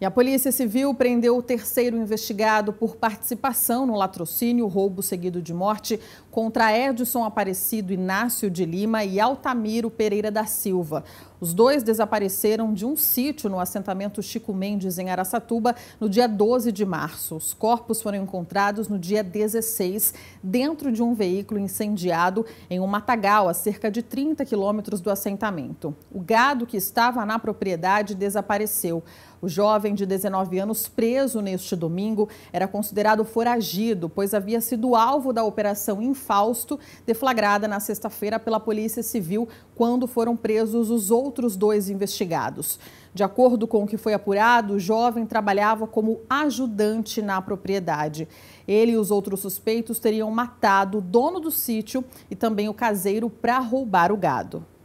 E a Polícia Civil prendeu o terceiro investigado por participação no latrocínio, roubo seguido de morte, contra Edson Aparecido Inácio de Lima e Altamiro Pereira da Silva. Os dois desapareceram de um sítio no assentamento Chico Mendes, em Araçatuba, no dia 12 de março. Os corpos foram encontrados no dia 16, dentro de um veículo incendiado em um matagal, a cerca de 30 quilômetros do assentamento. O gado que estava na propriedade desapareceu. O jovem jovem de 19 anos preso neste domingo era considerado foragido, pois havia sido alvo da operação Infausto, deflagrada na sexta-feira pela Polícia Civil, quando foram presos os outros dois investigados. De acordo com o que foi apurado, o jovem trabalhava como ajudante na propriedade. Ele e os outros suspeitos teriam matado o dono do sítio e também o caseiro para roubar o gado.